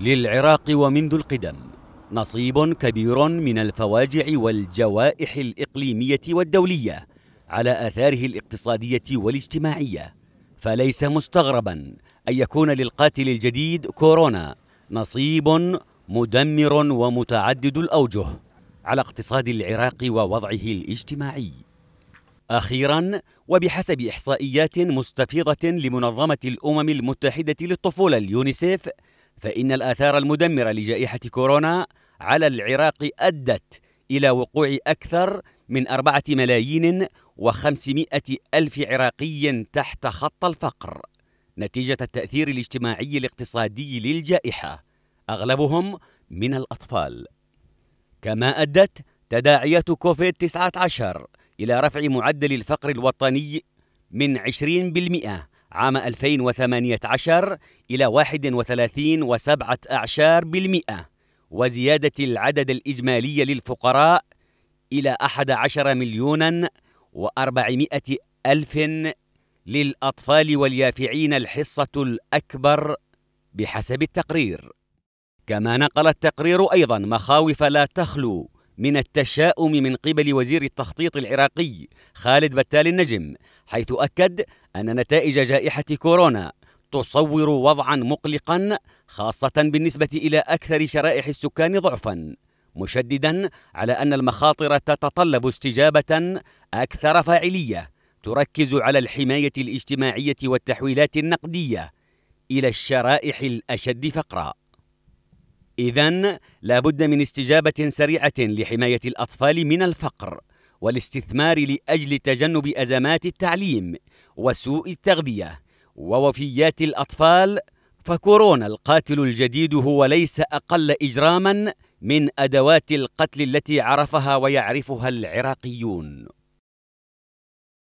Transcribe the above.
للعراق ومنذ القدم نصيب كبير من الفواجع والجوائح الإقليمية والدولية على آثاره الاقتصادية والاجتماعية فليس مستغربا أن يكون للقاتل الجديد كورونا نصيب مدمر ومتعدد الأوجه على اقتصاد العراق ووضعه الاجتماعي أخيرا وبحسب إحصائيات مستفيضة لمنظمة الأمم المتحدة للطفولة اليونيسيف فإن الآثار المدمرة لجائحة كورونا على العراق أدت إلى وقوع أكثر من أربعة ملايين وخمسمائة ألف عراقي تحت خط الفقر نتيجة التأثير الاجتماعي الاقتصادي للجائحة أغلبهم من الأطفال كما ادت تداعيات تداعية كوفيد-19 إلى رفع معدل الفقر الوطني من 20% عام 2018 إلى 31 وسبعة أعشار بالمئة وزيادة العدد الإجمالي للفقراء إلى 11 مليونا و400 ألف للأطفال واليافعين الحصة الأكبر بحسب التقرير كما نقل التقرير أيضا مخاوف لا تخلو من التشاؤم من قبل وزير التخطيط العراقي خالد بتال النجم حيث أكد أن نتائج جائحة كورونا تصور وضعا مقلقا خاصة بالنسبة إلى أكثر شرائح السكان ضعفا مشددا على أن المخاطر تتطلب استجابة أكثر فاعلية تركز على الحماية الاجتماعية والتحويلات النقدية إلى الشرائح الأشد فقرًا إذا لابد من استجابة سريعة لحماية الأطفال من الفقر والاستثمار لأجل تجنب أزمات التعليم وسوء التغذية ووفيات الأطفال فكورونا القاتل الجديد هو ليس أقل إجراما من أدوات القتل التي عرفها ويعرفها العراقيون